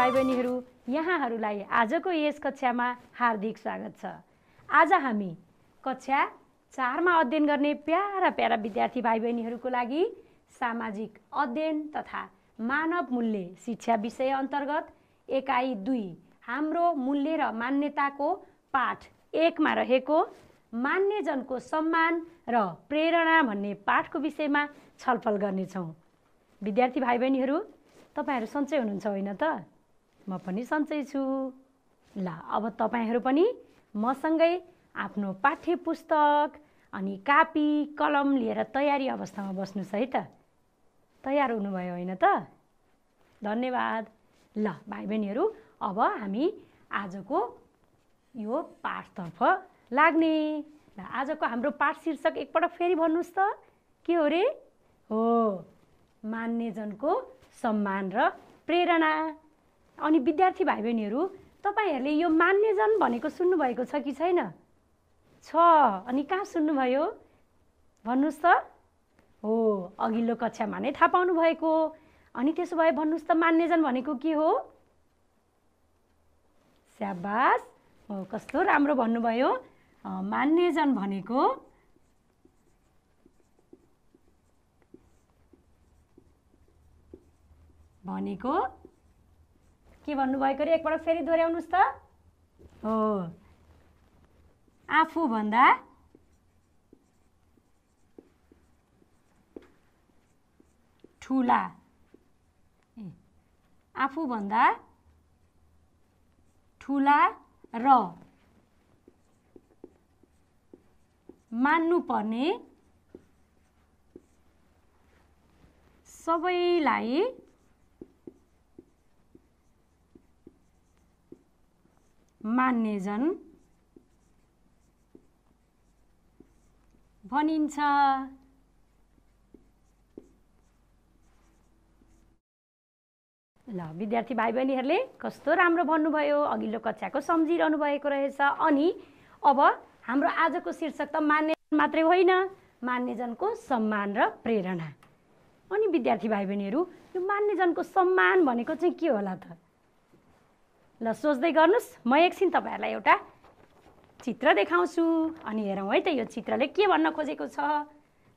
भाइ बहिनीहरू यहाँहरूलाई आजको यस कक्षामा हार्दिक स्वागत छ आज हामी कक्षा चारमा अध्ययन गर्ने प्यारा प्यारा विद्यार्थी भाइ बहिनीहरूको लागि सामाजिक अध्ययन तथा मानव मूल्य शिक्षा विषय अन्तर्गत एकाइ दुई हाम्रो मूल्य र मान्यताको पाठ एकमा रहेको मान्यजनको सम्मान र प्रेरणा भन्ने पाठको विषयमा छलफल गर्नेछौँ विद्यार्थी भाइ बहिनीहरू तपाईँहरू सन्चै हुनुहुन्छ होइन त म पनि सन्चै छु ल अब तपाईँहरू पनि मसँगै आफ्नो पाठ्य पुस्तक अनि कापी कलम लिएर तयारी अवस्थामा बस्नुहोस् है त तयार हुनुभयो होइन त धन्यवाद ल भाइ बहिनीहरू अब हामी आजको यो पाठतर्फ लाग्ने ल आजको हाम्रो पाठ शीर्षक एकपल्ट फेरि भन्नुहोस् त के हो रे हो मान्नेजनको सम्मान र प्रेरणा अनि विद्यार्थी भाइ बहिनीहरू तपाईँहरूले यो मान्यजन भनेको सुन्नुभएको छ कि छैन छ अनि कहाँ सुन्नुभयो भन्नुहोस् त हो अघिल्लो कक्षामा नै थाहा पाउनुभएको अनि त्यसो भए भन्नुहोस् त मान्यजन भनेको के हो स्याबास हो कस्तो राम्रो भन्नुभयो मान्यजन भनेको भनेको के भन्नुभएको अरे एकपटक फेरि दोहोऱ्याउनुहोस् त हो आफूभन्दा ठुला ए आफूभन्दा ठुला र मान्नुपर्ने सबैलाई मान्नेजन भनिन्छ ल विद्यार्थी भाइ बहिनीहरूले कस्तो राम्रो भन्नुभयो अघिल्लो कक्षाको सम्झिरहनु भएको रहेछ अनि अब हाम्रो आजको शीर्षक त मान्ने मात्रै होइन मान्यजनको सम्मान र प्रेरणा अनि विद्यार्थी भाइ बहिनीहरू यो मान्यजनको सम्मान भनेको चाहिँ के होला त ल सोच्दै गर्नुहोस् म एकछिन तपाईँहरूलाई एउटा चित्र देखाउँछु अनि हेरौँ है त यो चित्रले के भन्न खोजेको छ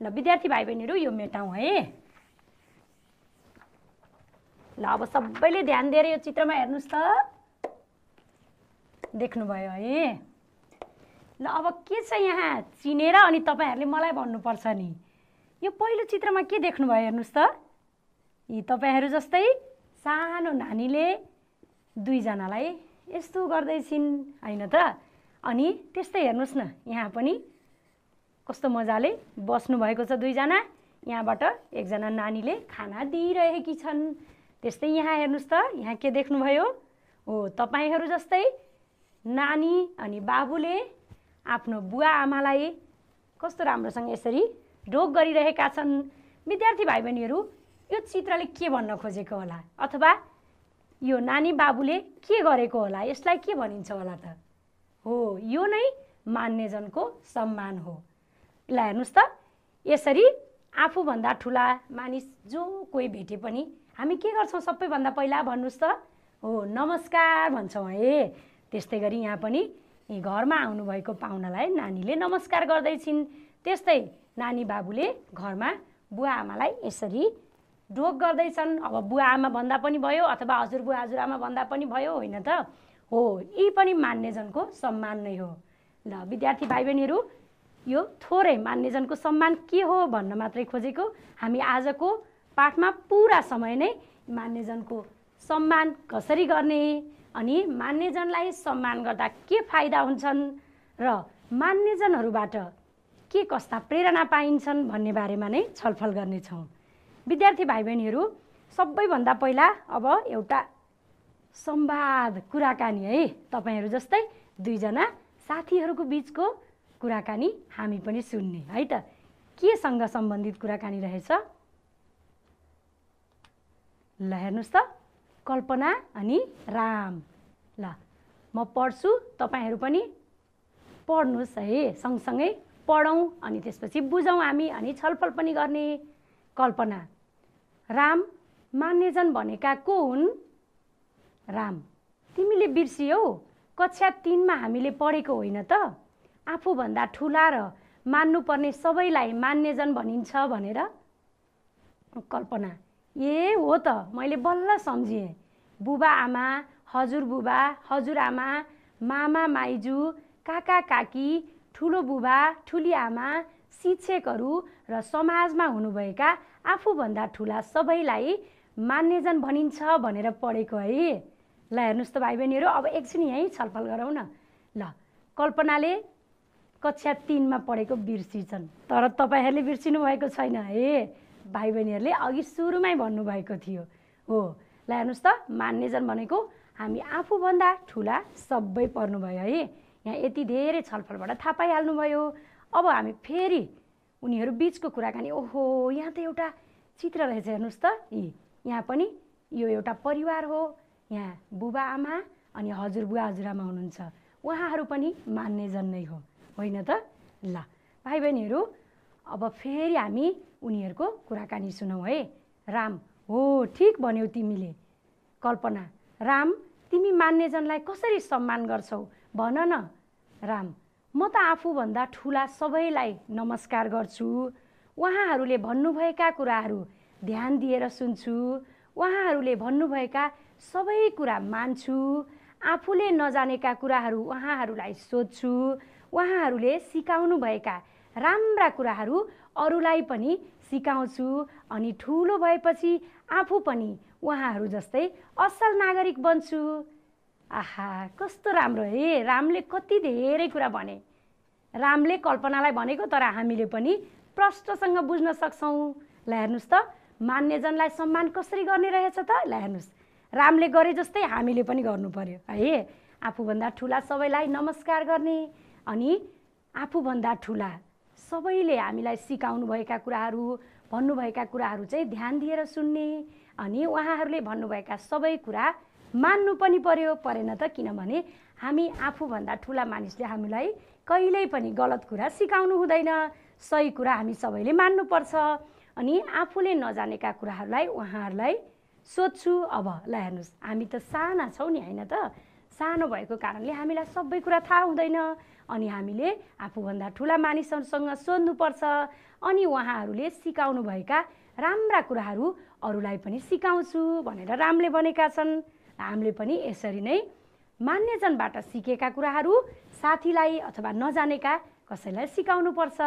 ल विद्यार्थी भाइ बहिनीहरू यो मेटाउँ है ल अब सबैले ध्यान दिएर यो चित्रमा हेर्नुहोस् त देख्नुभयो है ल अब के छ यहाँ चिनेर अनि तपाईँहरूले मलाई भन्नुपर्छ नि यो पहिलो चित्रमा के देख्नुभयो हेर्नुहोस् त यी तपाईँहरू जस्तै सानो नानीले दुईजनालाई यस्तो गर्दैछिन् होइन त अनि त्यस्तै हेर्नुहोस् न यहाँ पनि कस्तो मजाले बस्नुभएको छ दुईजना यहाँबाट एकजना नानीले खाना दिइरहेकी छन् त्यस्तै यहाँ हेर्नुहोस् त यहाँ के देख्नुभयो हो तपाईँहरू जस्तै नानी अनि बाबुले आफ्नो बुवा आमालाई कस्तो राम्रोसँग यसरी ढोग गरिरहेका छन् विद्यार्थी भाइ बहिनीहरू यो चित्रले के भन्न खोजेको होला अथवा यो नानी बाबुले के गरेको होला यसलाई के भनिन्छ होला त हो यो नै मान्यजनको सम्मान हो ल हेर्नुहोस् त यसरी आफूभन्दा ठुला मानिस जो कोही भेटे पनि हामी के गर्छौँ सबैभन्दा पहिला भन्नुहोस् त हो नमस्कार भन्छौँ है त्यस्तै गरी यहाँ पनि घरमा आउनुभएको पाहुनालाई नानीले नमस्कार गर्दैछिन् त्यस्तै नानी बाबुले घरमा बुवा आमालाई यसरी ढोक गर्दैछन् अब बुवा आमा भन्दा पनि भयो अथवा हजुरबुवा हजुरआमा भन्दा पनि भयो होइन त हो यी पनि मान्यजनको सम्मान नै हो ल विद्यार्थी भाइ बहिनीहरू यो थोरै मान्यजनको सम्मान के हो भन्न मात्रै खोजेको हामी आजको पाठमा पुरा समय नै मान्यजनको सम्मान कसरी गर्ने अनि मान्यजनलाई सम्मान गर्दा के फाइदा हुन्छन् र मान्यजनहरूबाट के कस्ता प्रेरणा पाइन्छन् भन्ने बारेमा नै छलफल गर्नेछौँ विद्यार्थी भाइ बहिनीहरू सबैभन्दा पहिला अब एउटा संवाद कुराकानी है तपाईँहरू जस्तै दुईजना साथीहरूको बिचको कुराकानी हामी पनि सुन्ने है त केसँग सम्बन्धित कुराकानी रहेछ ल हेर्नुहोस् त कल्पना अनि राम ल म पढ्छु तपाईँहरू पनि पढ्नुहोस् है सँगसँगै पढौँ अनि त्यसपछि बुझौँ हामी अनि छलफल पनि गर्ने कल्पना राम मान्यजन भनेका को हुन् राम तिमीले बिर्सियौ कक्षा तिनमा हामीले पढेको होइन त आफूभन्दा ठुला र मान्नुपर्ने सबैलाई मान्यजन भनिन्छ भनेर कल्पना ए हो त मैले बल्ल सम्झिएँ बुबा आमा हजुर हजुरबुबा हजुरआमा मामा माइजू काका काकी ठुलो बुबा ठुली आमा शिक्षकहरू र समाजमा हुनुभएका आफूभन्दा ठुला सबैलाई मान्यजन भनिन्छ भनेर पढेको है ल हेर्नुहोस् त भाइ बहिनीहरू अब एकछिन यहीँ छलफल गरौँ न ल कल्पनाले कक्षा तिनमा पढेको बिर्सिन्छन् तर तपाईँहरूले बिर्सिनु भएको छैन है भाइ बहिनीहरूले अघि सुरुमै भन्नुभएको थियो हो ल हेर्नुहोस् त मान्यजन भनेको हामी आफूभन्दा ठुला सबै पढ्नुभयो है यहाँ यति धेरै छलफलबाट थाहा पाइहाल्नुभयो अब हामी फेरि उनीहरू बिचको कुराकानी ओहो यहाँ त एउटा चित्र रहेछ हेर्नुहोस् त यी यहाँ पनि यो एउटा परिवार हो यहाँ बुबा आमा अनि हजुरबुवा हजुरआमा हुनुहुन्छ उहाँहरू पनि मान्ने नै हो होइन त ल भाइ बहिनीहरू अब फेरि हामी उनीहरूको कुराकानी सुनौँ है राम हो ठिक भन्यौ तिमीले कल्पना राम तिमी मान्नेजनलाई कसरी सम्मान गर्छौ भन न राम म त आफूभन्दा ठुला सबैलाई नमस्कार गर्छु उहाँहरूले भन्नुभएका कुराहरू ध्यान दिएर सुन्छु उहाँहरूले भन्नुभएका सबै कुरा मान्छु आफूले नजानेका कुराहरू उहाँहरूलाई सोध्छु उहाँहरूले सिकाउनुभएका राम्रा कुराहरू अरूलाई पनि सिकाउँछु अनि ठुलो भएपछि आफू पनि उहाँहरू जस्तै असल नागरिक बन्छु आहा कस्तो राम्रो है रामले कति धेरै कुरा भने रामले कल्पनालाई भनेको तर हामीले पनि प्रष्टसँग बुझ्न सक्छौँ ल हेर्नुहोस् त मान्यजनलाई सम्मान कसरी गर्ने रहेछ त ल हेर्नुहोस् रामले गरे जस्तै हामीले पनि गर्नु पर्यो है आफूभन्दा ठुला सबैलाई नमस्कार गर्ने अनि आफूभन्दा ठुला सबैले हामीलाई सिकाउनुभएका कुराहरू भन्नुभएका कुराहरू चाहिँ ध्यान दिएर सुन्ने अनि उहाँहरूले भन्नुभएका सबै कुरा मान्नु पनि पर्यो परेन त किनभने हामी आफूभन्दा ठुला मानिसले हामीलाई कहिल्यै पनि गलत कुरा सिकाउनु हुँदैन सही कुरा हामी सबैले मान्नुपर्छ अनि आफूले नजानेका कुराहरूलाई उहाँहरूलाई सोध्छु अब ल हेर्नुहोस् हामी त साना छौँ नि होइन त सानो भएको कारणले हामीलाई सबै कुरा थाहा हुँदैन अनि हामीले आफूभन्दा ठुला मानिसहरूसँग सोध्नुपर्छ अनि उहाँहरूले सिकाउनुभएका राम्रा कुराहरू अरूलाई पनि सिकाउँछु भनेर रामले भनेका छन् हामीले पनि यसरी नै मान्यजनबाट सिकेका कुराहरू साथीलाई अथवा नजानेका कसैलाई सिकाउनु पर्छ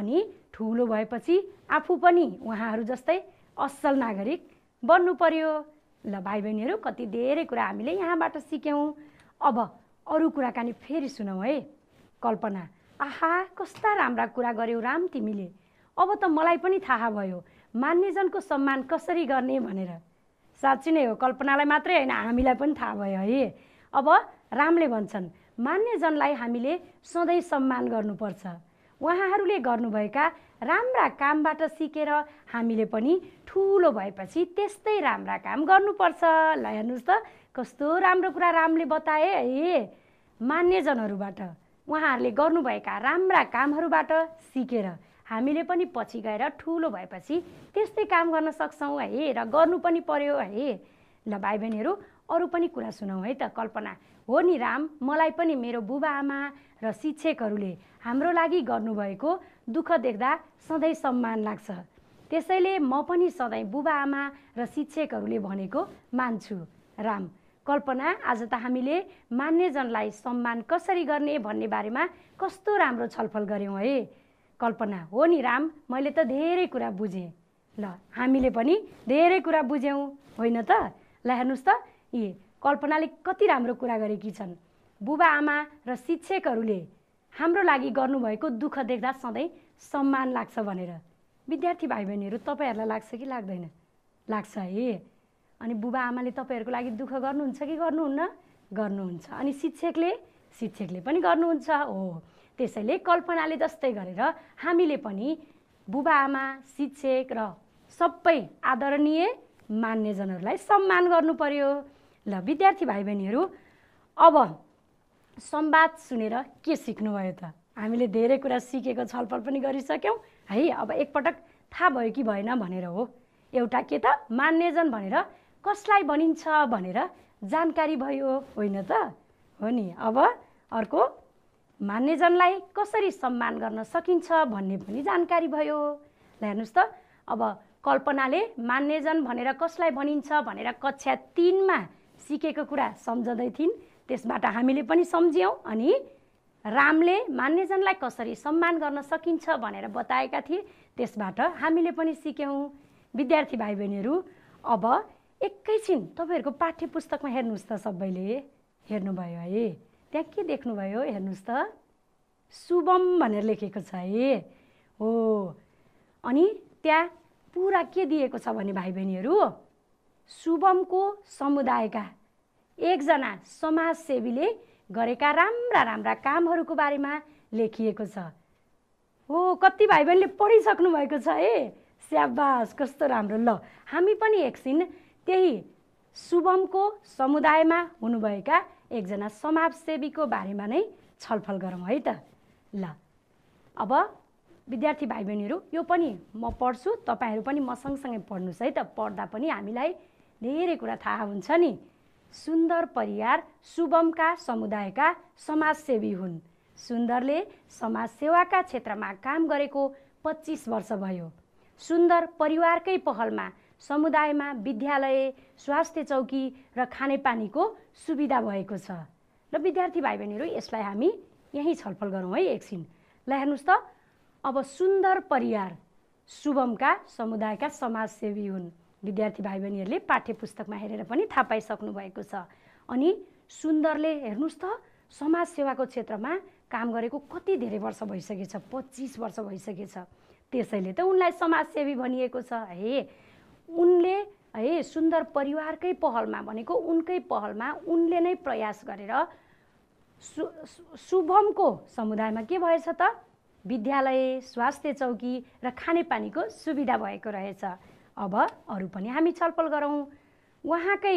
अनि ठुलो भएपछि आफू पनि उहाँहरू जस्तै असल नागरिक बन्नु पर्यो ल भाइ बहिनीहरू कति धेरै कुरा हामीले यहाँबाट सिक्यौँ अब अरू कुराकानी फेरि सुनौँ है कल्पना आहा कस्ता राम्रा कुरा गर्यौ राम तिमीले अब त मलाई पनि थाहा भयो मान्यजनको सम्मान कसरी गर्ने भनेर साँच्ची नै हो कल्पनालाई मात्रै होइन हामीलाई पनि थाहा भयो है अब रामले भन्छन् मान्यजनलाई हामीले सधैँ सम्मान गर्नुपर्छ उहाँहरूले गर्नुभएका राम्रा कामबाट सिकेर हामीले पनि ठुलो भएपछि त्यस्तै राम्रा काम गर्नुपर्छ ल हेर्नुहोस् त कस्तो राम्रो कुरा रामले बताए है मान्यजनहरूबाट उहाँहरूले गर्नुभएका राम्रा कामहरूबाट सिकेर हामीले पनि पछि गएर ठुलो भएपछि त्यस्तै काम गर्न सक्छौँ है र गर्नु पनि पर्यो है ल भाइ बहिनीहरू अरू पनि कुरा सुनौँ है त कल्पना हो नि राम मलाई पनि मेरो बुबा आमा र शिक्षकहरूले हाम्रो लागि गर्नुभएको दुःख देख्दा सधैँ सम्मान लाग्छ त्यसैले म पनि सधैँ बुबा आमा र शिक्षकहरूले भनेको मान्छु राम कल्पना आज त हामीले मान्यजनलाई सम्मान कसरी गर्ने भन्ने बारेमा कस्तो राम्रो छलफल गऱ्यौँ है कल्पना हो नि राम मैले त धेरै कुरा बुझेँ ल हामीले पनि धेरै कुरा बुझ्यौँ होइन त ल हेर्नुहोस् त ए कल्पनाले कति राम्रो कुरा गरेकी छन् बुबा आमा र शिक्षकहरूले हाम्रो लागि गर्नुभएको दुःख देख्दा सधैँ सम्मान लाग्छ भनेर विद्यार्थी भाइ बहिनीहरू तपाईँहरूलाई लाग्छ कि लाग्दैन लाग्छ है अनि बुबा आमाले तपाईँहरूको लागि दुःख गर्नुहुन्छ कि गर्नुहुन्न गर्नुहुन्छ अनि शिक्षकले शिक्षकले पनि गर्नुहुन्छ हो त्यसैले कल्पनाले जस्तै गरेर हामीले पनि बुबा आमा शिक्षक र सबै आदरणीय मान्यजनहरूलाई सम्मान गर्नु पर्यो ल विद्यार्थी भाइ बहिनीहरू अब संवाद सुनेर के सिक्नुभयो त हामीले धेरै कुरा सिकेको छलफल पनि गरिसक्यौँ है अब एकपटक थाहा भयो कि भएन भनेर हो एउटा के त मान्यजन भनेर कसलाई भनिन्छ भनेर जानकारी भयो होइन त हो नि अब अर्को मान्यजनलाई कसरी सम्मान गर्न सकिन्छ भन्ने पनि जानकारी भयो ल हेर्नुहोस् त अब कल्पनाले मान्यजन भनेर कसलाई भनिन्छ भनेर कक्षा तिनमा सिकेको कुरा सम्झँदै थिइन् त्यसबाट हामीले पनि सम्झ्यौँ अनि रामले मान्यजनलाई कसरी सम्मान गर्न सकिन्छ भनेर बताएका थिए त्यसबाट हामीले पनि सिक्यौँ विद्यार्थी भाइ बहिनीहरू अब एकैछिन तपाईँहरूको पाठ्य पुस्तकमा हेर्नुहोस् त सबैले हेर्नुभयो है त्यहाँ के देख्नुभयो हेर्नुहोस् त शुभम भनेर लेखेको छ है हो अनि त्यहाँ पुरा के दिएको छ भने भाइ बहिनीहरू शुभमको समुदायका एकजना समाजसेवीले गरेका राम्रा राम्रा कामहरूको बारेमा लेखिएको छ हो कति भाइ बहिनीले पढिसक्नु भएको छ है स्याबास कस्तो राम्रो ल हामी पनि एकछिन त्यही शुभमको समुदायमा हुनुभएका एकजना समाजसेवीको बारेमा नै छलफल गरौँ है त ल अब विद्यार्थी भाइ बहिनीहरू यो पनि म पढ्छु तपाईँहरू पनि म सँगसँगै पढ्नुहोस् है त पढ्दा पनि हामीलाई धेरै कुरा थाहा हुन्छ नि सुन्दर परियार शुभमका समुदायका समाजसेवी हुन् सुन्दरले समाजसेवाका क्षेत्रमा काम गरेको पच्चिस वर्ष भयो सुन्दर परिवारकै पहलमा समुदायमा विद्यालय स्वास्थ्य चौकी र खानेपानीको सुविधा भएको छ र विद्यार्थी भाइ बहिनीहरू यसलाई हामी यहीँ छलफल गरौँ है एकछिन ल हेर्नुहोस् त अब सुन्दर परियार शुभमका समुदायका समाजसेवी हुन् विद्यार्थी भाइ बहिनीहरूले पाठ्य पुस्तकमा हेरेर पनि थाहा पाइसक्नु भएको छ अनि सुन्दरले हेर्नुहोस् त समाजसेवाको क्षेत्रमा काम गरेको कति धेरै वर्ष भइसकेछ पच्चिस वर्ष भइसकेछ त्यसैले त उनलाई समाजसेवी भनिएको छ है उनले है सुन्दर परिवारकै पहलमा भनेको उनकै पहलमा उनले नै प्रयास गरेर सु शुभमको समुदायमा के भएछ त विद्यालय स्वास्थ्य चौकी र खानेपानीको सुविधा भएको रहेछ अब अरू पनि हामी छलफल गरौँ उहाँकै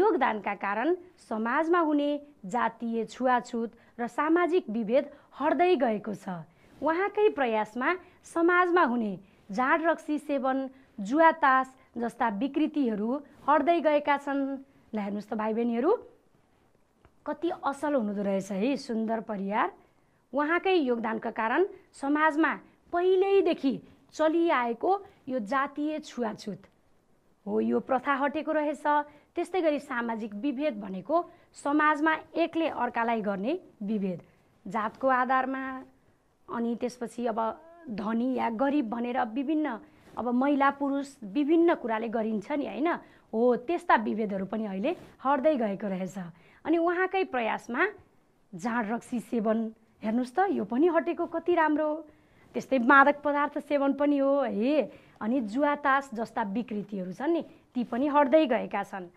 योगदानका कारण समाजमा हुने जातीय छुवाछुत र सामाजिक विभेद हट्दै गएको छ उहाँकै प्रयासमा समाजमा हुने जाँड रक्सी सेवन जुवा तास जस्ता विकृतिहरू हट्दै गएका छन् ल हेर्नुहोस् त भाइ बहिनीहरू कति असल हुनुहुँदो रहेछ है सुन्दर परियार उहाँकै योगदानका कारण समाजमा पहिल्यैदेखि चलिआएको यो जातीय छुवाछुत हो यो प्रथा हटेको रहेछ त्यस्तै गरी सामाजिक विभेद भनेको समाजमा एकले अर्कालाई गर्ने विभेद जातको आधारमा अनि त्यसपछि अब धनी या गरिब भनेर विभिन्न अब महिला पुरुष विभिन्न कुराले गरिन्छ नि होइन हो त्यस्ता विभेदहरू पनि अहिले हट्दै गएको रहेछ अनि उहाँकै प्रयासमा जाँड रक्सी सेवन हेर्नुहोस् त यो पनि हटेको कति राम्रो त्यस्तै मादक पदार्थ सेवन पनि हो हे अनि जुवातास जस्ता विकृतिहरू छन् नि ती पनि हट्दै गएका छन्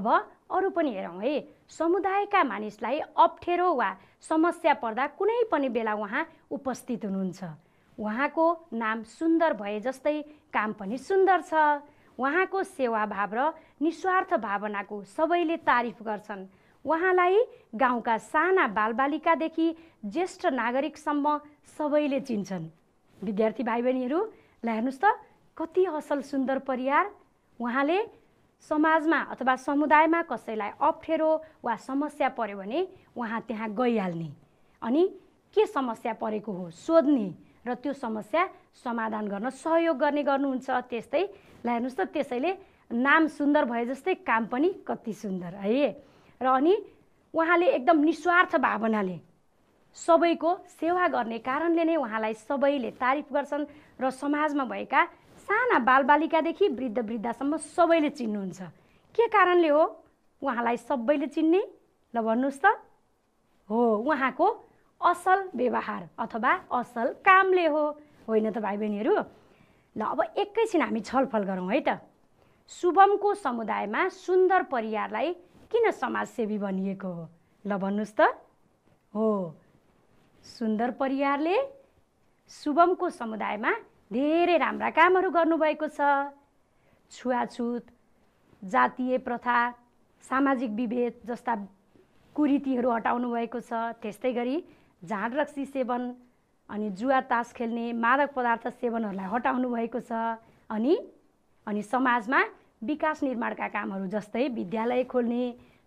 अब अरू पनि हेरौँ है समुदायका मानिसलाई अप्ठ्यारो वा समस्या पर्दा कुनै पनि बेला उहाँ उपस्थित हुनुहुन्छ उहाँको नाम सुन्दर भए जस्तै काम पनि सुन्दर छ उहाँको सेवाभाव र निस्वार्थ भावनाको सबैले तारिफ गर्छन् उहाँलाई गाउँका साना बालबालिकादेखि ज्येष्ठ नागरिकसम्म सबैले चिन्छन् विद्यार्थी भाइ बहिनीहरू ल हेर्नुहोस् त कति असल सुन्दर परिवार उहाँले समाजमा अथवा समुदायमा कसैलाई अप्ठ्यारो वा समस्या पर्यो भने उहाँ त्यहाँ गइहाल्ने अनि के समस्या परेको हो सोध्ने र त्यो समस्या समाधान गर्न सहयोग गर्ने गर्नुहुन्छ त्यस्तै ल हेर्नुहोस् त त्यसैले नाम सुन्दर भए जस्तै काम पनि कति सुन्दर है र अनि उहाँले एकदम निस्वार्थ भावनाले सबैको सेवा गर्ने कारणले नै उहाँलाई सबैले तारिफ गर्छन् र समाजमा भएका साना बालबालिकादेखि वृद्ध वृद्धासम्म सबैले चिन्नुहुन्छ के कारणले हो उहाँलाई सबैले चिन्ने ल भन्नुहोस् त हो उहाँको असल व्यवहार अथवा असल कामले हो होइन त भाइ बहिनीहरू ल अब एकैछिन हामी छलफल गरौँ है त शुभमको समुदायमा सुन्दर परिवारलाई किन समाजसेवी भनिएको हो ल भन्नुहोस् त हो सुन्दर परिवारले शुभमको समुदायमा धेरै राम्रा कामहरू गर्नुभएको छ छुवाछुत जातीय प्रथा सामाजिक विभेद जस्ता कुरीतिहरू हटाउनु भएको छ त्यस्तै गरी झाड रक्सी सेवन अनि जुवा तास खेल्ने मादक पदार्थ सेवनहरूलाई हटाउनु भएको छ अनि अनि समाजमा विकास निर्माणका कामहरू जस्तै विद्यालय खोल्ने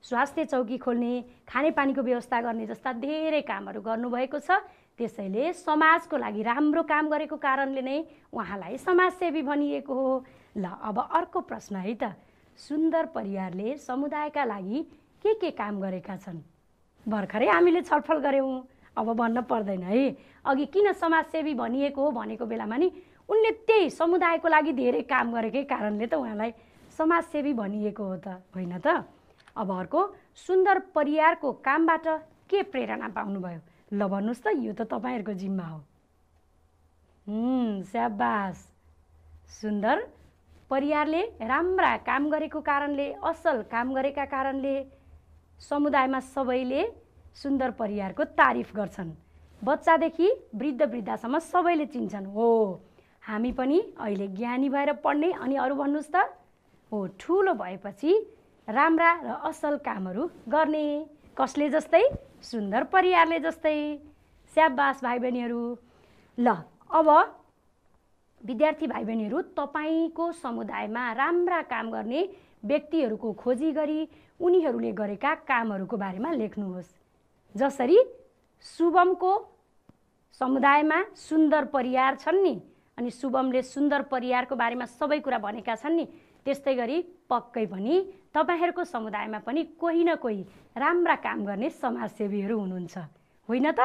स्वास्थ्य चौकी खोल्ने खानेपानीको व्यवस्था गर्ने जस्ता धेरै कामहरू गर्नुभएको छ त्यसैले समाजको लागि राम्रो काम गरेको कारणले नै उहाँलाई समाजसेवी भनिएको हो ल अब अर्को प्रश्न है त सुन्दर परिवारले समुदायका लागि के के काम गरेका छन् भर्खरै हामीले छलफल गऱ्यौँ अब भन्न पर्दैन है अघि किन समाजसेवी भनिएको हो भनेको बेलामा नि उनले त्यही समुदायको लागि धेरै काम गरेकै कारणले त उहाँलाई समाजसेवी भनिएको हो त होइन त अब अर्को सुन्दर परियारको कामबाट के प्रेरणा पाउनुभयो ल भन्नुहोस् त यो त तपाईँहरूको जिम्मा हो स्याबास सुन्दर परियारले राम्रा काम गरेको कारणले असल काम गरेका कारणले समुदायमा सबैले सुन्दर परिवारको तारिफ गर्छन् बच्चादेखि वृद्ध वृद्धासम्म सबैले चिन्छन् हो हामी पनि अहिले ज्ञानी भएर पढ्ने अनि अरू भन्नुहोस् त हो ठुलो भएपछि राम्रा र असल कामहरू गर्ने कसले जस्तै सुन्दर परिवारले जस्तै स्याबास भाइ बहिनीहरू ल अब विद्यार्थी भाइ बहिनीहरू तपाईँको समुदायमा राम्रा काम गर्ने व्यक्तिहरूको खोजी गरी उनीहरूले गरेका कामहरूको बारेमा लेख्नुहोस् जसरी शुभमको समुदायमा सुन्दर परियार छन् नि अनि शुभमले सुन्दर परियारको बारेमा सबै कुरा भनेका छन् नि त्यस्तै गरी पक्कै पनि तपाईँहरूको समुदायमा पनि कोही न कोही राम्रा काम गर्ने समाजसेवीहरू हुनुहुन्छ होइन त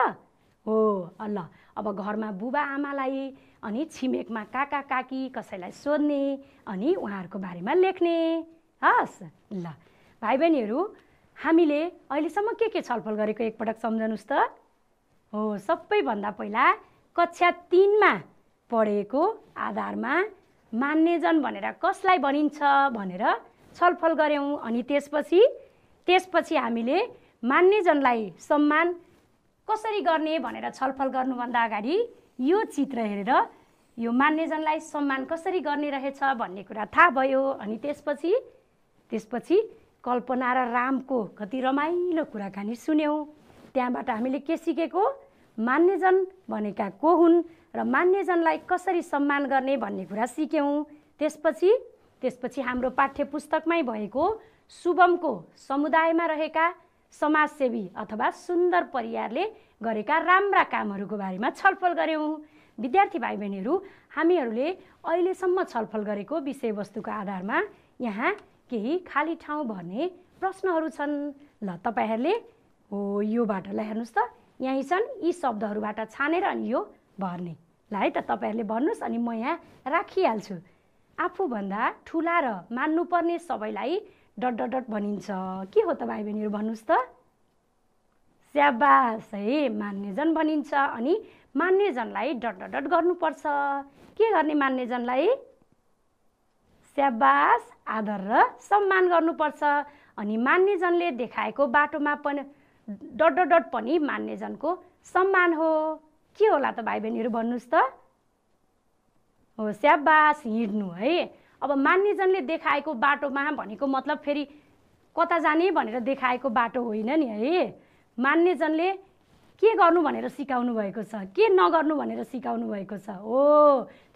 हो ल अब घरमा बुबा आमालाई अनि छिमेकमा काका काकी कसैलाई सोध्ने अनि उहाँहरूको बारेमा लेख्ने हस् ल भाइ बहिनीहरू हामीले अहिलेसम्म के के छलफल गरेको एकपटक सम्झनुहोस् त हो सबैभन्दा पहिला कक्षा तिनमा पढेको आधारमा मान्यजन भनेर कसलाई भनिन्छ भनेर छलफल गऱ्यौँ अनि त्यसपछि त्यसपछि हामीले मान्यजनलाई सम्मान कसरी गर्ने भनेर छलफल गर्नुभन्दा अगाडि यो चित्र हेरेर यो मान्यजनलाई सम्मान कसरी गर्ने रहेछ भन्ने कुरा थाहा भयो अनि त्यसपछि त्यसपछि कल्पना र रामको कति रमाइलो कुराकानी सुन्यौँ त्यहाँबाट हामीले के सिकेको मान्यजन भनेका को हुन् र मान्यजनलाई कसरी सम्मान गर्ने भन्ने कुरा सिक्यौँ त्यसपछि त्यसपछि हाम्रो पाठ्य पुस्तकमै भएको शुभमको समुदायमा रहेका समाजसेवी अथवा सुन्दर परिवारले गरेका राम्रा कामहरूको बारेमा छलफल गऱ्यौँ विद्यार्थी भाइ बहिनीहरू हामीहरूले अहिलेसम्म छलफल गरेको विषयवस्तुको आधारमा यहाँ केही खाली ठाउँ भर्ने प्रश्नहरू छन् ल तपाईँहरूले हो यो ल हेर्नुहोस् त यहीँ छन् यी शब्दहरूबाट छानेर अनि यो भर्ने ल है त तपाईँहरूले भन्नुहोस् अनि म यहाँ राखिहाल्छु आफूभन्दा ठुला र मान्नुपर्ने सबैलाई डट डट डट भनिन्छ के हो त भाइ बहिनीहरू भन्नुहोस् त स्याबास है मान्नेजन भनिन्छ अनि मान्नेजनलाई डट डट डट गर्नुपर्छ के गर्ने मान्नेजनलाई स्याबास आदर र सम्मान गर्नुपर्छ अनि मान्यजनले देखाएको बाटोमा पनि डट डट डट पनि मान्यजनको सम्मान हो के होला त भाइ बहिनीहरू भन्नुहोस् त हो स्याबास हिँड्नु है अब मान्यजनले देखाएको बाटोमा भनेको मतलब फेरि कता जाने भनेर देखाएको बाटो होइन नि है मान्यजनले के गर्नु भनेर सिकाउनु भएको छ के नगर्नु भनेर सिकाउनु भएको छ हो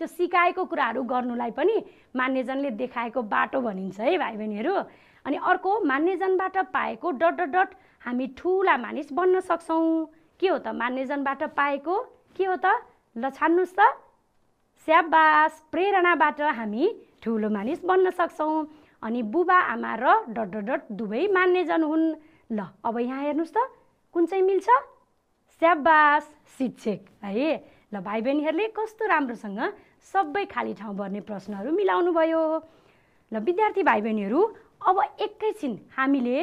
त्यो सिकाएको कुराहरू गर्नुलाई पनि मान्यजनले देखाएको बाटो भनिन्छ है भाइ बहिनीहरू अनि अर्को मान्यजनबाट पाएको डट डट डट हामी ठुला मानिस बन्न सक्छौँ के हो त मान्यजनबाट पाएको के हो त ल छान्नुहोस् त स्याबास प्रेरणाबाट हामी ठुलो मानिस बन्न सक्छौँ अनि बुबा आमा र डट डट डट दुवै मान्यजन हुन् ल अब यहाँ हेर्नुहोस् त कुन चाहिँ मिल्छ स्याबास शिक्षक है ल भाइ बहिनीहरूले कस्तो राम्रोसँग सबै खाली ठाउँ भर्ने प्रश्नहरू मिलाउनु भयो ल विद्यार्थी भाइ बहिनीहरू अब एकैछिन हामीले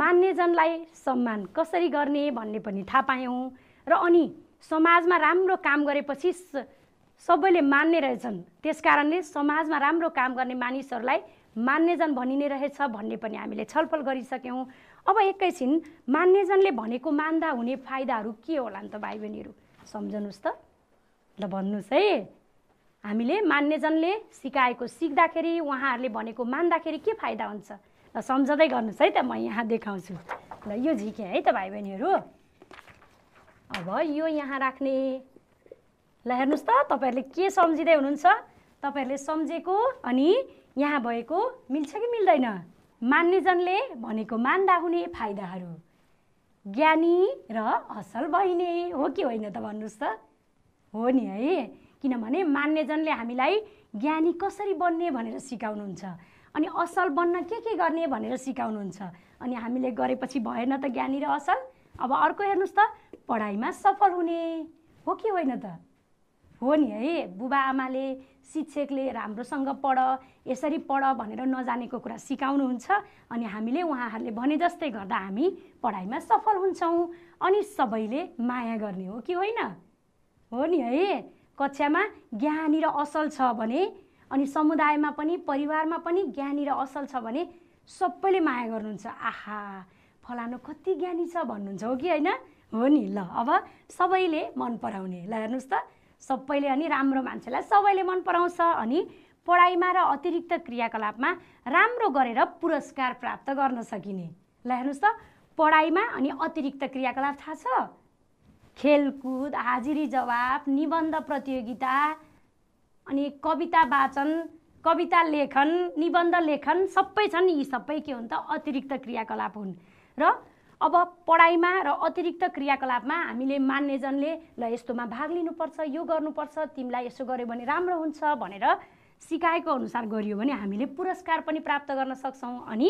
मान्यजनलाई सम्मान कसरी गर्ने भन्ने पनि थाहा पायौँ र अनि समाजमा राम्रो काम गरेपछि सबैले मान्ने रहेछन् त्यस कारणले समाजमा राम्रो काम गर्ने मानिसहरूलाई मान्यजन भनिने रहेछ भन्ने पनि हामीले छलफल गरिसक्यौँ अब एकैछिन मान्यजनले भनेको मान्दा हुने फाइदाहरू के होला नि त भाइ बहिनीहरू सम्झनुहोस् त ल भन्नुहोस् है हामीले मान्यजनले सिकाएको सिक्दाखेरि उहाँहरूले भनेको मान्दाखेरि के फाइदा हुन्छ ल सम्झँदै गर्नुहोस् है त म यहाँ देखाउँछु ल यो झिकेँ है त भाइ बहिनीहरू अब यो यहाँ राख्ने ल हेर्नुहोस् त तपाईँहरूले के सम्झिँदै हुनुहुन्छ तपाईँहरूले सम्झेको अनि यहाँ भएको मिल्छ कि मिल्दैन मान्नेजनले भनेको मान्दा हुने फाइदाहरू ज्ञानी र असल भइने हो कि होइन त भन्नुहोस् त हो नि है किनभने मान्नेजनले हामीलाई ज्ञानी कसरी बन्ने भनेर सिकाउनुहुन्छ अनि असल बन्न के के गर्ने भनेर सिकाउनुहुन्छ अनि हामीले गरेपछि भएन त ज्ञानी र असल अब अर्को हेर्नुहोस् त पढाइमा सफल हुने हो कि होइन त हो नि है बुबा आमाले शिक्षकले राम्रोसँग पढ यसरी पढ भनेर नजानेको कुरा सिकाउनुहुन्छ अनि हामीले उहाँहरूले भने जस्तै गर्दा हामी पढाइमा सफल हुन्छौँ अनि सबैले माया गर्ने हो कि होइन हो नि है कक्षामा ज्ञानी र असल छ भने अनि समुदायमा पनि परिवारमा पनि ज्ञानी र असल छ भने सबैले माया गर्नुहुन्छ आहा फलानु कति ज्ञानी छ भन्नुहुन्छ हो कि होइन हो नि ल अब सबैले मन पराउने ल हेर्नुहोस् त सबैले अनि राम्रो मान्छेलाई सबैले मन पराउँछ अनि पढाइमा र अतिरिक्त क्रियाकलापमा राम्रो गरेर पुरस्कार प्राप्त गर्न सकिने ल हेर्नुहोस् त पढाइमा अनि अतिरिक्त क्रियाकलाप थाहा छ खेलकुद हाजिरी जवाब निबन्ध प्रतियोगिता अनि कविता वाचन कविता लेखन निबन्ध लेखन सबै छन् यी सबै के हुन् त अतिरिक्त क्रियाकलाप हुन् र अब पढाइमा र अतिरिक्त क्रियाकलापमा हामीले मान्नेजनले ल यस्तोमा भाग लिनुपर्छ यो गर्नुपर्छ तिमीलाई यसो गऱ्यो भने राम्रो हुन्छ भनेर सिकाएको अनुसार गरियो भने हामीले पुरस्कार पनि प्राप्त गर्न सक्छौँ अनि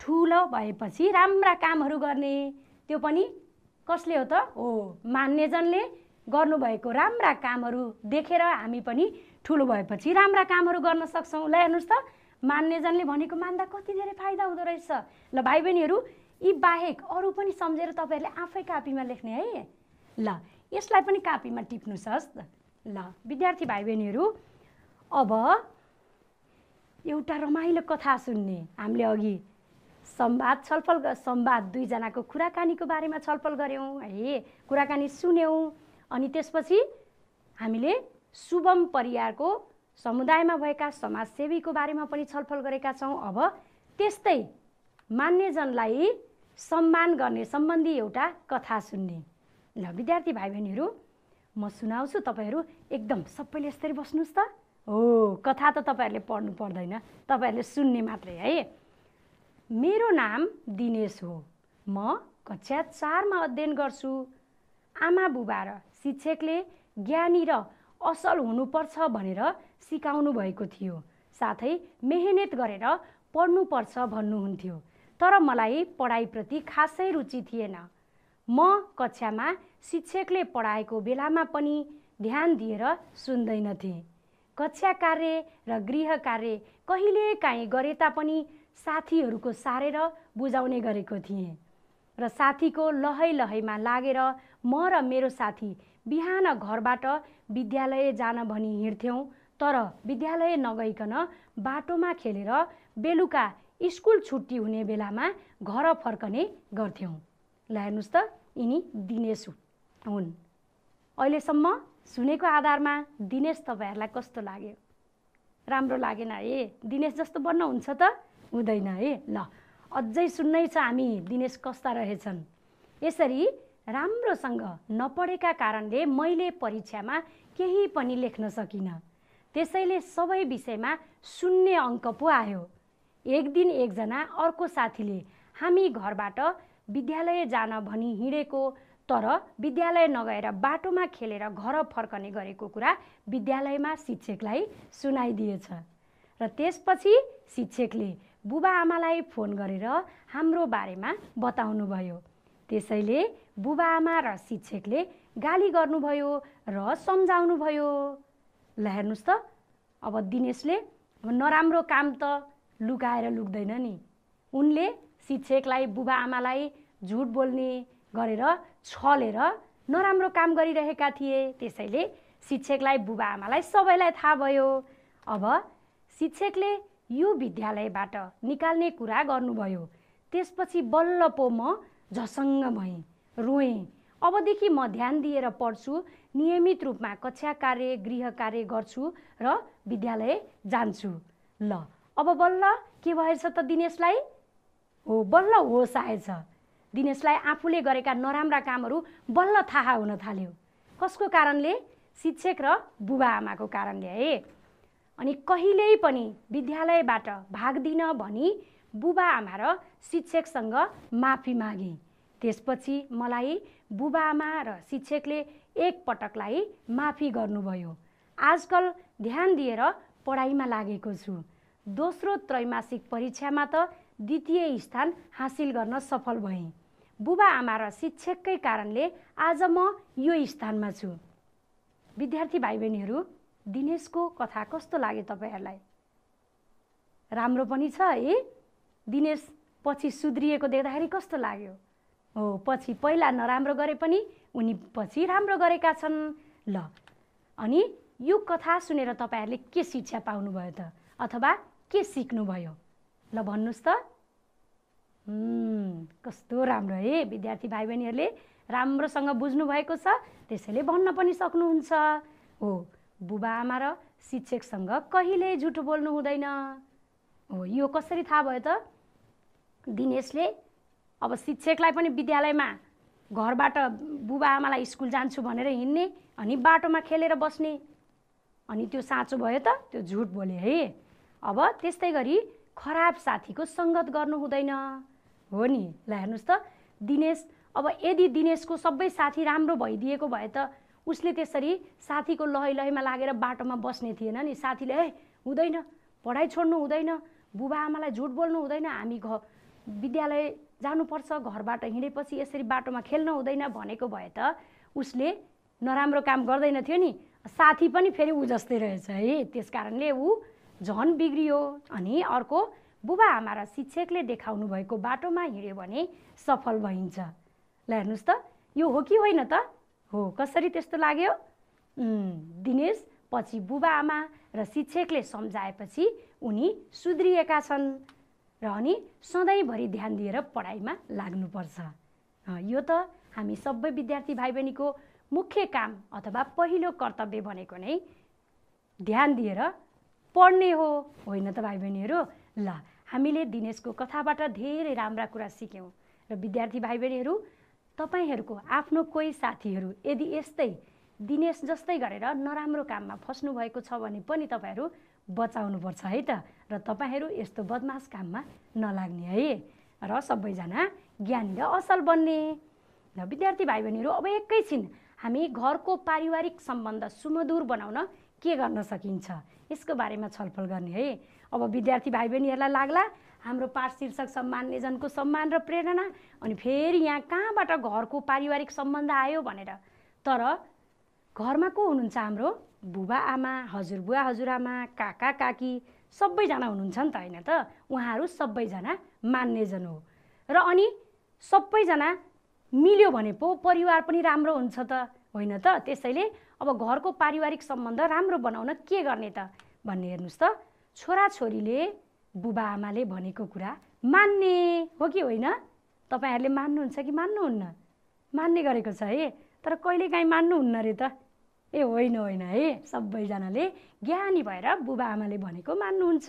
ठुलो भएपछि राम्रा कामहरू गर्ने त्यो पनि कसले हो त हो मान्नेजनले गर्नुभएको राम्रा कामहरू देखेर हामी पनि ठुलो भएपछि राम्रा कामहरू गर्न सक्छौँ ल हेर्नुहोस् त मान्नेजनले भनेको मान्दा कति धेरै फाइदा हुँदो रहेछ ल भाइ बहिनीहरू यी बाहेक अरू पनि सम्झेर तपाईँहरूले आफै कापीमा लेख्ने है ल यसलाई पनि कापीमा टिप्नुहोस् ल विद्यार्थी भाइ बहिनीहरू अब एउटा रमाइलो कथा सुन्ने हामीले अघि संवाद छलफल संवाद दुईजनाको कुराकानीको बारेमा छलफल गऱ्यौँ है कुराकानी सुन्यौँ अनि त्यसपछि हामीले शुभम परियारको समुदायमा भएका समाजसेवीको बारेमा पनि छलफल गरेका छौँ अब त्यस्तै मान्यजनलाई सम्मान गर्ने सम्बन्धी एउटा कथा सुन्ने ल विद्यार्थी भाइ बहिनीहरू म सुनाउँछु तपाईँहरू एकदम सबैले यसरी बस्नुहोस् त हो कथा त तपाईँहरूले पढ्नु पर्दैन तपाईँहरूले सुन्ने मात्रै है मेरो नाम दिनेश हो म कक्षा चारमा अध्ययन गर्छु आमा बुबा र शिक्षकले ज्ञानी र असल हुनुपर्छ भनेर सिकाउनु भएको थियो साथै मेहनत गरेर पढ्नुपर्छ भन्नुहुन्थ्यो तर मलाई पढाइप्रति खासै रुचि थिएन म कक्षामा शिक्षकले पढाएको बेलामा पनि ध्यान दिएर सुन्दैनथेँ कक्षा कार्य र गृह कार्य कहिलेकाहीँ गरे तापनि साथीहरूको सारेर बुझाउने गरेको थिएँ र साथीको लहै लहैमा लागेर म र मेरो साथी बिहान घरबाट विद्यालय जान भनी हिँड्थ्यौँ तर विद्यालय नगइकन बाटोमा खेलेर बेलुका स्कुल छुट्टी हुने बेलामा घर फर्कने गर्थ्यौँ ल हेर्नुहोस् त यिनी दिनेश हुन् अहिलेसम्म सुनेको आधारमा दिनेश तपाईँहरूलाई कस्तो लाग्यो राम्रो लागेन ए दिनेश जस्तो बन्न हुन्छ त हुँदैन है ल अझै सुन्नै छ हामी दिनेश कस्ता रहेछन् यसरी राम्रोसँग नपढेका कारणले मैले परीक्षामा केही पनि लेख्न सकिनँ त्यसैले सबै विषयमा शून्य अङ्क पो आयो एक दिन एकजना अर्को साथीले हामी घरबाट विद्यालय जान भनी हिँडेको तर विद्यालय नगएर बाटोमा खेलेर घर फर्कने गरेको कुरा विद्यालयमा शिक्षकलाई सुनाइदिएछ र त्यसपछि शिक्षकले बुबा आमालाई फोन गरेर हाम्रो बारेमा बताउनुभयो त्यसैले बुबा आमा र शिक्षकले गाली गर्नुभयो र सम्झाउनुभयो ल हेर्नुहोस् त अब दिनेशले नराम्रो काम त लुकाएर लुक्दैन नि उनले शिक्षकलाई बुबा आमालाई झुट बोल्ने गरेर छलेर नराम्रो काम गरिरहेका थिए त्यसैले शिक्षकलाई बुबा आमालाई सबैलाई थाहा भयो अब शिक्षकले यो विद्यालयबाट निकाल्ने कुरा गर्नुभयो त्यसपछि बल्ल पो म झसङ्ग भएँ रोएँ अबदेखि म ध्यान दिएर पढ्छु नियमित रूपमा कक्षा कार्य गृह कार्य गर्छु र विद्यालय जान्छु ल अब बल्ल के भएछ त दिनेशलाई हो बल्ल होस आएछ दिनेशलाई आफूले गरेका नराम्रा कामहरू बल्ल थाहा हुन थाल्यो कसको कारणले शिक्षक र बुबा आमाको कारणले है अनि कहिल्यै पनि विद्यालयबाट भाग दिन भनी बुबा आमा र शिक्षकसँग माफी मागेँ त्यसपछि मलाई बुबा आमा र शिक्षकले एकपटकलाई माफी गर्नुभयो आजकल ध्यान दिएर पढाइमा लागेको छु दोस्रो त्रैमासिक परीक्षामा त द्वितीय स्थान हासिल गर्न सफल भएँ बुबा आमा र शिक्षककै कारणले आज म यो स्थानमा छु विद्यार्थी भाइ बहिनीहरू दिनेशको कथा कस्तो लाग्यो तपाईँहरूलाई राम्रो पनि छ है दिनेश पछि सुध्रिएको देख्दाखेरि कस्तो लाग्यो हो पछि पहिला नराम्रो गरे पनि उनी पछि राम्रो गरेका छन् ल अनि यो कथा सुनेर तपाईँहरूले के शिक्षा पाउनुभयो त अथवा के सिक्नुभयो ल भन्नुहोस् त कस्तो राम्रो है विद्यार्थी भाइ बहिनीहरूले राम्रोसँग भएको छ त्यसैले भन्न पनि सक्नुहुन्छ हो बुबा आमा र शिक्षकसँग कहिल्यै झुटो बोल्नु हुँदैन हो यो कसरी थाहा भयो त दिनेशले अब शिक्षकलाई पनि विद्यालयमा घरबाट बुबा आमालाई स्कुल जान्छु भनेर हिँड्ने अनि बाटोमा खेलेर बस्ने अनि त्यो साँचो भयो त त्यो झुट बोले है अब त्यस्तै गरी खराब साथीको सङ्गत गर्नु हुँदैन हो नि ल हेर्नुहोस् त दिनेश अब यदि दिनेशको सबै साथी राम्रो भइदिएको भए त उसले त्यसरी साथीको लहै लहैमा लागेर बाटोमा बस्ने थिएन नि साथीले है हुँदैन पढाइ छोड्नु हुँदैन बुबा आमालाई झुट बोल्नु हुँदैन हामी घ विद्यालय जानुपर्छ घरबाट हिँडेपछि यसरी बाटोमा खेल्न हुँदैन भनेको भए त उसले नराम्रो काम गर्दैन थियो नि साथी पनि फेरि ऊ जस्तै रहेछ है त्यस कारणले ऊ झन् बिग्रियो अनि अर्को बुबा आमा र शिक्षकले देखाउनु भएको बाटोमा हिँड्यो भने सफल भइन्छ ल हेर्नुहोस् त यो हो कि होइन त हो कसरी त्यस्तो लाग्यो दिनेश पछि बुबा आमा र शिक्षकले सम्झाएपछि उनी सुध्रिएका छन् र अनि सधैँभरि ध्यान दिएर पढाइमा लाग्नुपर्छ यो त हामी सबै विद्यार्थी भाइ बहिनीको मुख्य काम अथवा पहिलो कर्तव्य भनेको नै ध्यान दिएर पढ्ने हो होइन त भाइ बहिनीहरू ल हामीले दिनेशको कथाबाट धेरै राम्रा कुरा सिक्यौँ र विद्यार्थी भाइ बहिनीहरू तपाईँहरूको आफ्नो कोही साथीहरू यदि यस्तै दिनेश जस्तै गरेर नराम्रो काममा फस्नु भएको छ भने पनि तपाईँहरू बचाउनुपर्छ है त र तपाईँहरू यस्तो बदमास काममा नलाग्ने है र सबैजना ज्ञानी र असल बन्ने र विद्यार्थी भाइ बहिनीहरू अब एकैछिन हामी घरको पारिवारिक सम्बन्ध सुमधुर बनाउन के गर्न सकिन्छ यसको बारेमा छलफल गर्ने है अब विद्यार्थी भाइ बहिनीहरूलाई लाग्ला हाम्रो पाठ शीर्षक सम्मान्यजनको सम्मान र प्रेरणा अनि फेरि यहाँ कहाँबाट घरको पारिवारिक सम्बन्ध आयो भनेर तर घरमा को हुनुहुन्छ हाम्रो बुबा आमा हजुरबुवा हजुरआमा काका काकी सबैजना हुनुहुन्छ नि त होइन त उहाँहरू सबैजना मान्यजन हो र अनि सबैजना मिल्यो भने पो परिवार पनि राम्रो हुन्छ त होइन त त्यसैले अब घरको पारिवारिक सम्बन्ध राम्रो बनाउन के गर्ने त भन्ने हेर्नुहोस् त छोराछोरीले बुबा आमाले भनेको कुरा मान्ने हो कि होइन तपाईँहरूले मान्नुहुन्छ कि मान्नुहुन्न मान्ने गरेको छ है तर कहिलेकाहीँ मान्नुहुन्न रे त ए होइन होइन है सबैजनाले ज्ञानी भएर बुबा आमाले भनेको मान्नुहुन्छ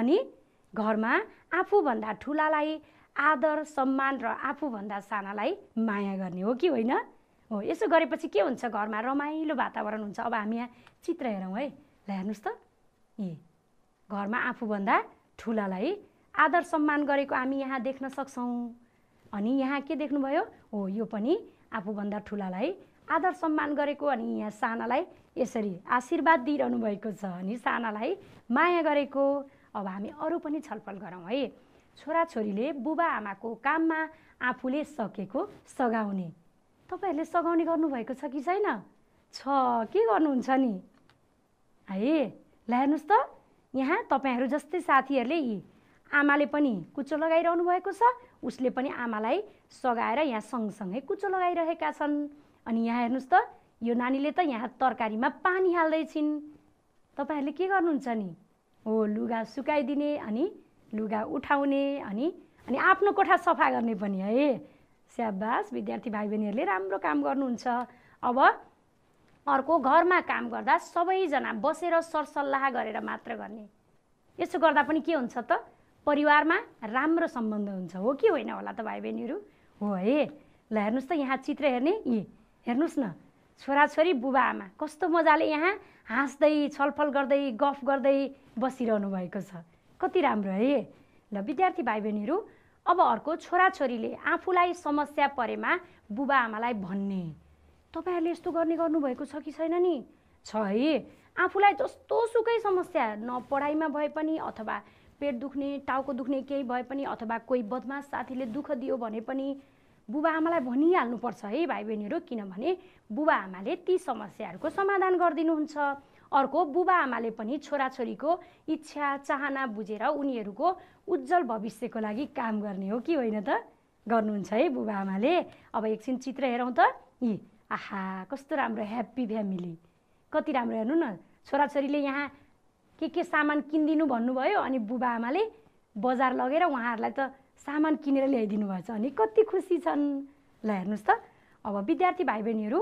अनि घरमा आफूभन्दा ठुलालाई आदर सम्मान र आफूभन्दा सानालाई माया गर्ने हो कि होइन हो यसो गरेपछि के हुन्छ घरमा रमाइलो वातावरण हुन्छ अब हामी यहाँ चित्र हेरौँ है ल हेर्नुहोस् त ए घरमा आफूभन्दा ठुलालाई आदर सम्मान गरेको हामी यहाँ देख्न सक्छौँ अनि यहाँ के देख्नुभयो हो यो पनि आफूभन्दा ठुलालाई आदर सम्मान गरेको अनि यहाँ सानालाई यसरी आशीर्वाद दिइरहनु भएको छ अनि सानालाई माया गरेको अब हामी अरू पनि छलफल गरौँ है छोराछोरीले बुबा आमाको काममा आफूले सकेको सघाउने तपाईँहरूले सघाउने गर्नुभएको छ कि छैन छ के गर्नुहुन्छ नि है ल हेर्नुहोस् त यहाँ तपाईँहरू जस्तै साथीहरूले यी आमाले पनि कुचो लगाइरहनु भएको छ उसले पनि आमालाई सघाएर यहाँ सँगसँगै कुचो लगाइरहेका छन् अनि यहाँ हेर्नुहोस् त यो नानीले त यहाँ तरकारीमा पानी हाल्दैछिन् तपाईँहरूले के गर्नुहुन्छ नि हो लुगा सुकाइदिने अनि लुगा उठाउने अनि अनि आफ्नो कोठा सफा गर्ने पनि है स्याबास विद्यार्थी भाइ बहिनीहरूले राम्रो काम गर्नुहुन्छ अब अर्को घरमा काम गर्दा सबैजना बसेर सरसल्लाह गरेर मात्र गर्ने यसो गर्दा पनि के हुन्छ त परिवारमा राम्रो सम्बन्ध हुन्छ हो कि होइन होला त भाइ बहिनीहरू हो है ल हेर्नुहोस् त यहाँ चित्र हेर्ने यी हेर्नुहोस् न छोराछोरी बुबा आमा कस्तो मजाले यहाँ हाँस्दै छलफल गर्दै गफ गर्दै बसिरहनु भएको छ कति राम्रो है ल विद्यार्थी भाइ बहिनीहरू अब अर्को छोराछोरीले आफूलाई समस्या परेमा बुबा आमालाई भन्ने तपाईँहरूले यस्तो गर्ने गर्नुभएको छ कि छैन नि छ है आफूलाई जस्तो सुकै समस्या न पढाइमा भए पनि अथवा पेट दुख्ने टाउको दुख्ने केही भए पनि अथवा कोही बदमास साथीले दुःख दियो भने पनि बुबा आमालाई भनिहाल्नुपर्छ है भाइ बहिनीहरू किनभने बुबा आमाले ती समस्याहरूको समाधान गरिदिनुहुन्छ अर्को बुबा बुबाआमाले पनि छोराछोरीको इच्छा चाहना बुझेर उनीहरूको उज्जवल भविष्यको लागि काम गर्ने हो कि होइन त गर्नुहुन्छ है बुबा बुबाआमाले अब एकछिन चित्र हेरौँ त इ आहा कस्तो राम्रो ह्याप्पी फ्यामिली कति राम्रो हेर्नु न छोराछोरीले यहाँ के के सामान किनिदिनु भन्नुभयो अनि बुबा बुबाआमाले बजार लगेर उहाँहरूलाई त सामान किनेर ल्याइदिनु भएछ अनि कति खुसी छन् ल हेर्नुहोस् त अब विद्यार्थी भाइ बहिनीहरू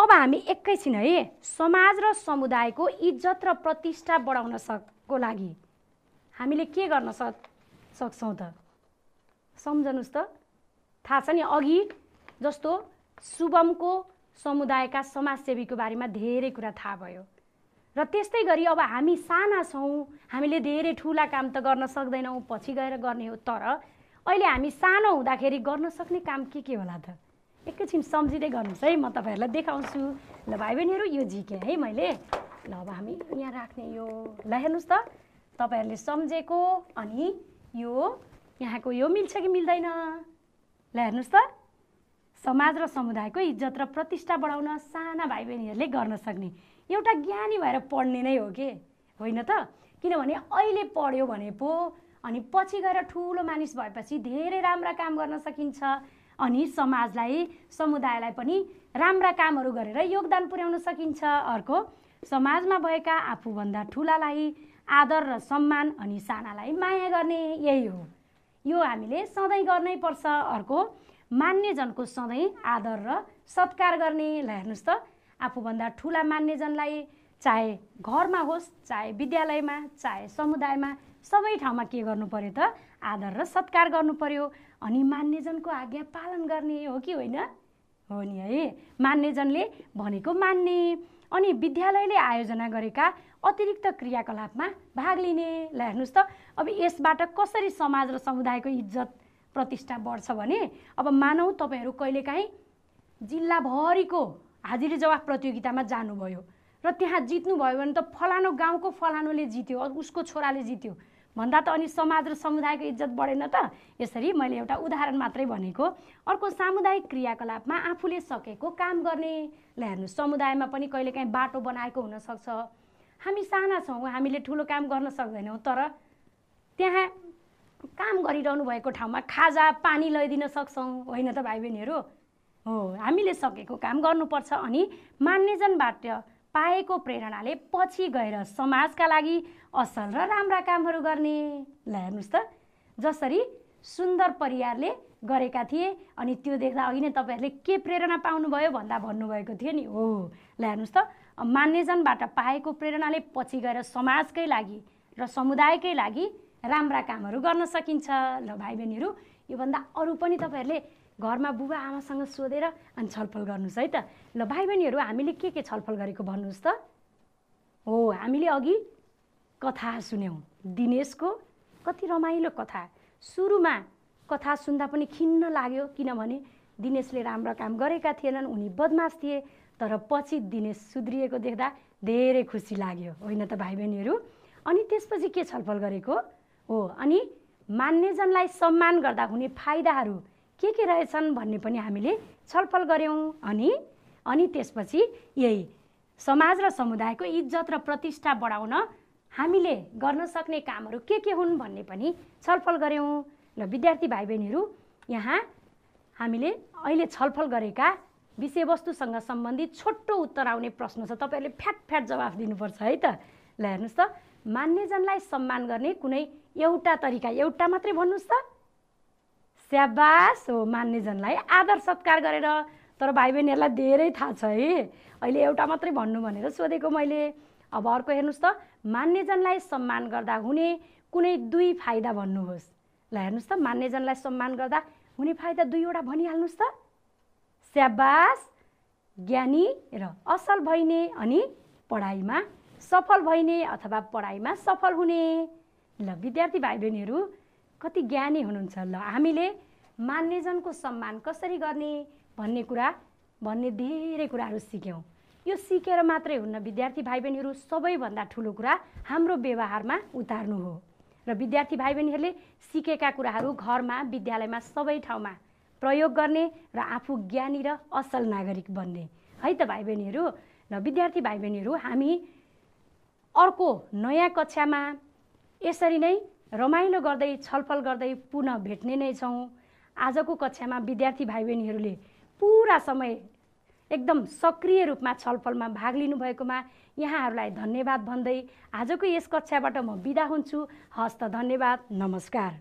अब हामी एकैछिन है समाज र समुदायको इज्जत र प्रतिष्ठा बढाउन सकको लागि हामीले के गर्न सक् सक्छौँ त सम्झनुहोस् त थाहा छ नि अघि जस्तो शुभमको समुदायका समाजसेवीको बारेमा धेरै कुरा थाहा भयो र त्यस्तै गरी अब हामी साना छौँ हामीले धेरै ठुला काम त गर्न सक्दैनौँ पछि गएर गर्ने हो तर अहिले हामी सानो हुँदाखेरि गर्न सक्ने काम के के होला त एकैछिन सम्झिँदै गर्नुहोस् है म तपाईँहरूलाई देखाउँछु ल भाइ बहिनीहरू यो झिकेँ है मैले ल अब हामी यहाँ राख्ने यो ल हेर्नुहोस् त तपाईँहरूले सम्झेको अनि यो यहाँको यो मिल्छ कि मिल्दैन ल हेर्नुहोस् त समाज र समुदायको इज्जत र प्रतिष्ठा बढाउन साना भाइ बहिनीहरूले गर्न सक्ने एउटा ज्ञानी भएर पढ्ने नै हो कि होइन त किनभने अहिले पढ्यो भने पो अनि पछि गएर ठुलो मानिस भएपछि धेरै राम्रा काम गर्न सकिन्छ अनि समाजलाई समुदायलाई पनि राम्रा कामहरू गरेर योगदान पुर्याउन सकिन्छ अर्को समाजमा भएका आफूभन्दा ठुलालाई आदर र सम्मान अनि सानालाई माया गर्ने यही हो यो हामीले सधैँ गर्नै पर्छ अर्को मान्यजनको सधैँ आदर र सत्कार गर्ने ल हेर्नुहोस् त आफूभन्दा ठुला मान्यजनलाई चाहे घरमा होस् चाहे विद्यालयमा चाहे समुदायमा सबै ठाउँमा के गर्नु पऱ्यो त आदर र सत्कार गर्नु पऱ्यो अनि मान्नेजनको आज्ञा पालन गर्ने हो कि होइन हो नि है मान्नेजनले भनेको मान्ने अनि विद्यालयले आयोजना गरेका अतिरिक्त क्रियाकलापमा भाग लिने ल हेर्नुहोस् त अब यसबाट कसरी समाज र समुदायको इज्जत प्रतिष्ठा बढ्छ भने अब मानौ तपाईँहरू कहिलेकाहीँ जिल्लाभरिको हाजिरी जवाफ प्रतियोगितामा जानुभयो र त्यहाँ जित्नुभयो भने त फलानु गाउँको फलानुले जित्यो उसको छोराले जित्यो भन्दा त अनि समाज र समुदायको इज्जत बढेन त यसरी मैले एउटा उदाहरण मात्रै भनेको अर्को सामुदायिक क्रियाकलापमा आफूले सकेको काम गर्ने ल हेर्नु समुदायमा पनि कहिलेकाहीँ बाटो बनाएको हुनसक्छ हामी साना छौँ हामीले ठुलो काम गर्न सक्दैनौँ तर त्यहाँ काम गरिरहनु भएको ठाउँमा खाजा पानी लैदिन सक्छौँ होइन त भाइ बहिनीहरू हो हामीले सकेको काम गर्नुपर्छ अनि मान्नेजनबाट पाएको प्रेरणाले पछि गएर समाजका लागि असल र राम्रा कामहरू गर्ने ल हेर्नुहोस् त जसरी सुन्दर परियारले गरेका थिए अनि त्यो देख्दा अघि नै तपाईँहरूले के प्रेरणा पाउनुभयो भन्दा भन्नुभएको थियो नि हो ल हेर्नुहोस् त मान्यजनबाट पाएको प्रेरणाले पछि गएर समाजकै लागि र समुदायकै लागि राम्रा कामहरू गर्न सकिन्छ ल भाइ बहिनीहरू योभन्दा अरू पनि तपाईँहरूले घरमा बुबा आमासँग सोधेर अनि छलफल गर्नुहोस् है त ल भाइ बहिनीहरू हामीले के के छलफल गरेको भन्नुहोस् त हो हामीले अघि कथा सुन्यौँ दिनेशको कति रमाइलो कथा सुरुमा कथा सुन्दा पनि खिन्न लाग्यो किनभने दिनेशले राम्रो काम गरेका थिएनन् उनी बदमास थिए तर पछि दिनेश सुध्रिएको देख्दा धेरै खुसी लाग्यो होइन त भाइ बहिनीहरू अनि त्यसपछि के छलफल गरेको हो अनि मान्यजनलाई सम्मान गर्दा हुने फाइदाहरू के के रहेछन् भन्ने पनि हामीले छलफल गऱ्यौँ अनि अनि त्यसपछि यही समाज र समुदायको इज्जत र प्रतिष्ठा बढाउन हामीले गर्न सक्ने कामहरू के के हुन् भन्ने पनि छलफल गऱ्यौँ र विद्यार्थी भाइ बहिनीहरू यहाँ हामीले अहिले छलफल गरेका विषयवस्तुसँग सम्बन्धित छोटो उत्तर आउने प्रश्न छ तपाईँहरूले फ्याट फ्याट जवाफ दिनुपर्छ है त ल हेर्नुहोस् त मान्यजनलाई सम्मान गर्ने कुनै एउटा तरिका एउटा मात्रै भन्नुहोस् त स्याबास हो मान्नेजनलाई आदर सत्कार गरेर तर भाइ बहिनीहरूलाई धेरै थाहा छ है अहिले एउटा मात्रै भन्नु भनेर सोधेको मैले अब अर्को हेर्नुहोस् त मान्यजनलाई सम्मान गर्दा हुने कुनै दुई फाइदा भन्नुहोस् ल हेर्नुहोस् त मान्यजनलाई सम्मान गर्दा हुने फाइदा दुईवटा भनिहाल्नुहोस् त स्याबास ज्ञानी र असल भइने अनि पढाइमा सफल भइने अथवा पढाइमा सफल हुने ल विद्यार्थी भाइ बहिनीहरू कति ज्ञानी हुनुहुन्छ ल हामीले मान्यजनको सम्मान कसरी गर्ने भन्ने कुरा भन्ने धेरै कुराहरू सिक्यौँ यो सिकेर मात्रै हुन्न विद्यार्थी भाइ बहिनीहरू सबैभन्दा ठुलो कुरा हाम्रो व्यवहारमा उतार्नु हो र विद्यार्थी भाइ बहिनीहरूले सिकेका कुराहरू घरमा विद्यालयमा सबै ठाउँमा प्रयोग गर्ने र आफू ज्ञानी र असल नागरिक बन्ने है त भाइ बहिनीहरू र विद्यार्थी भाइ बहिनीहरू हामी अर्को नयाँ कक्षामा यसरी नै रमाइलो गर्दै छलफल गर्दै पुनः भेट्ने नै छौँ आजको कक्षामा विद्यार्थी भाइ बहिनीहरूले पुरा समय एकदम सक्रिय रूपमा छलफलमा भाग लिनुभएकोमा यहाँहरूलाई धन्यवाद भन्दै आजको यस कक्षाबाट म बिदा हुन्छु हस्त धन्यवाद नमस्कार